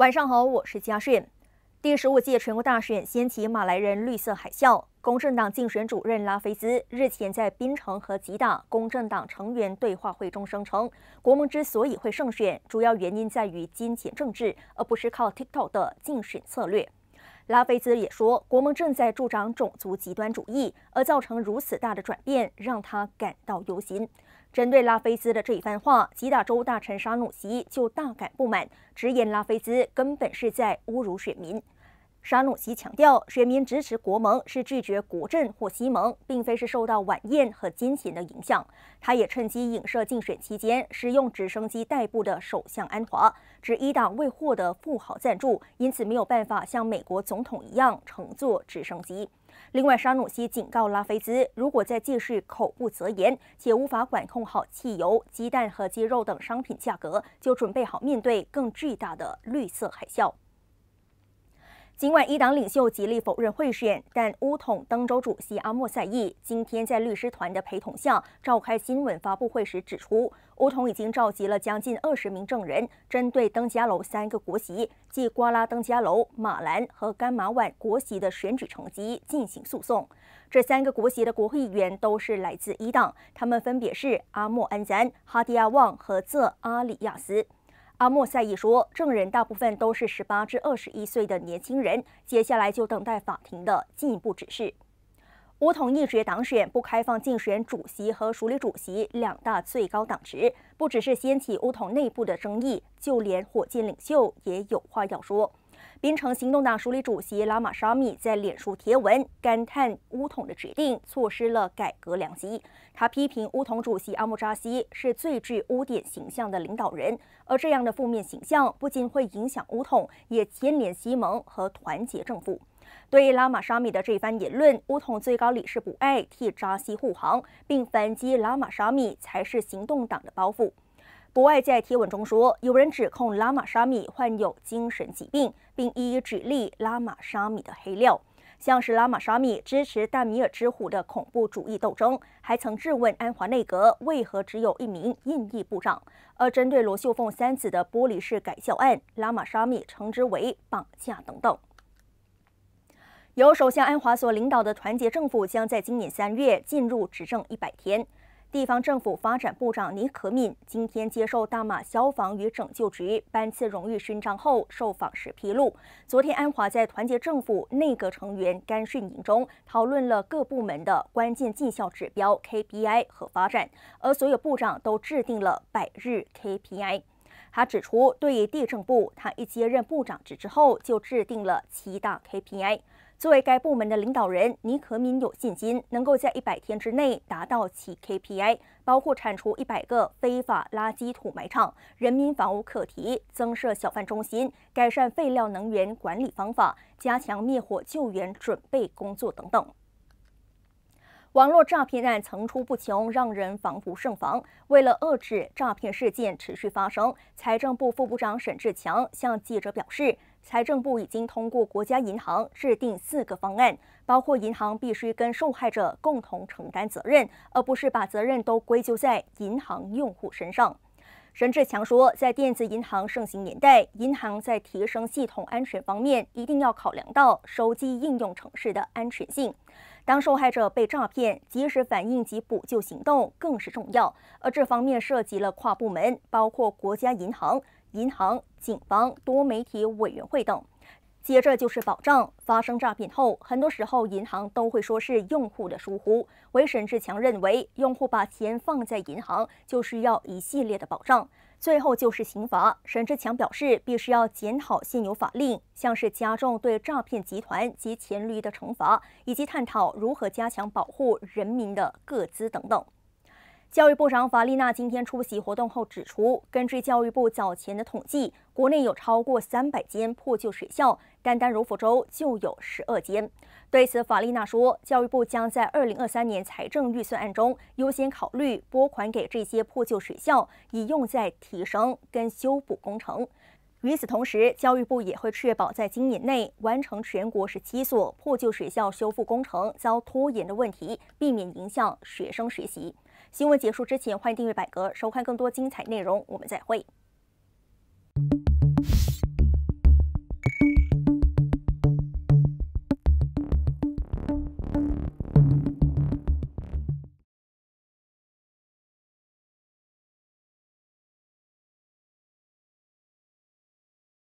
晚上好，我是嘉顺。第十五届全国大选掀起马来人绿色海啸，公正党竞选主任拉菲兹日前在槟城和吉打公正党成员对话会中声称，国盟之所以会胜选，主要原因在于金钱政治，而不是靠 TikTok 的竞选策略。拉菲兹也说，国盟正在助长种族极端主义，而造成如此大的转变，让他感到忧心。针对拉菲兹的这一番话，吉达州大臣沙努西就大感不满，直言拉菲兹根本是在侮辱选民。沙努西强调，选民支持国盟是拒绝国政或西盟，并非是受到晚宴和金钱的影响。他也趁机影射竞选期间使用直升机代步的首相安华，指一党未获得富豪赞助，因此没有办法像美国总统一样乘坐直升机。另外，沙努西警告拉菲兹，如果在继续口不择言，且无法管控好汽油、鸡蛋和鸡肉等商品价格，就准备好面对更巨大的绿色海啸。尽管伊党领袖极力否认贿选，但乌统登州主席阿莫赛义今天在律师团的陪同下召开新闻发布会时指出，乌统已经召集了将近二十名证人，针对登嘉楼三个国席，即瓜拉登嘉楼、马兰和甘马宛国席的选举成绩进行诉讼。这三个国席的国会议员都是来自伊党，他们分别是阿莫安赞、哈迪亚旺和泽阿里亚斯。阿莫塞一说，证人大部分都是十八至二十一岁的年轻人，接下来就等待法庭的进一步指示。乌统一决党选不开放竞选主席和署理主席两大最高党职，不只是掀起乌统内部的争议，就连火箭领袖也有话要说。槟城行动党署理主席拉马沙米在脸书贴文感叹乌统的决定错失了改革良机。他批评乌统主席阿莫扎西是最具污点形象的领导人，而这样的负面形象不仅会影响乌统，也牵连西蒙和团结政府。对拉马沙米的这番言论，乌统最高理事不爱替扎西护航，并反击拉马沙米才是行动党的包袱。国外在贴文中说，有人指控拉玛沙米患有精神疾病，并一一指立拉玛沙米的黑料，像是拉玛沙米支持“大米尔之虎”的恐怖主义斗争，还曾质问安华内阁为何只有一名印裔部长，而针对罗秀凤三子的玻璃式改校案，拉玛沙米称之为绑架等等。由首相安华所领导的团结政府将在今年三月进入执政一百天。地方政府发展部长尼可敏今天接受大马消防与拯救局班次荣誉勋章后，受访时披露，昨天安华在团结政府内阁成员干训营中讨论了各部门的关键绩效指标 KPI 和发展，而所有部长都制定了百日 KPI。他指出，对地政部，他一接任部长职之后就制定了七大 KPI。作为该部门的领导人，尼可敏有信心能够在一百天之内达到其 KPI，包括铲除一百个非法垃圾土埋场、人民房屋课题、增设小贩中心、改善废料能源管理方法、加强灭火救援准备工作等等。网络诈骗案层出不穷，让人防不胜防。为了遏制诈骗事件持续发生，财政部副部长沈志强向记者表示。财政部已经通过国家银行制定四个方案，包括银行必须跟受害者共同承担责任，而不是把责任都归咎在银行用户身上。任志强说，在电子银行盛行年代，银行在提升系统安全方面一定要考量到手机应用程式的安全性。当受害者被诈骗，及时反应及补救行动更是重要，而这方面涉及了跨部门，包括国家银行。银行、警方、多媒体委员会等，接着就是保障。发生诈骗后，很多时候银行都会说是用户的疏忽。为沈志强认为，用户把钱放在银行，就需要一系列的保障。最后就是刑罚。沈志强表示，必须要检讨现有法令，像是加重对诈骗集团及前驴的惩罚，以及探讨如何加强保护人民的各自等等。教育部长法丽娜今天出席活动后指出，根据教育部早前的统计，国内有超过三百间破旧学校，单单柔佛州就有十二间。对此，法丽娜说，教育部将在二零二三年财政预算案中优先考虑拨款给这些破旧学校，以用在提升跟修补工程。与此同时，教育部也会确保在今年内完成全国十七所破旧学校修复工程遭拖延的问题，避免影响学生学习。新闻结束之前，欢迎订阅百格，收看更多精彩内容。我们再会。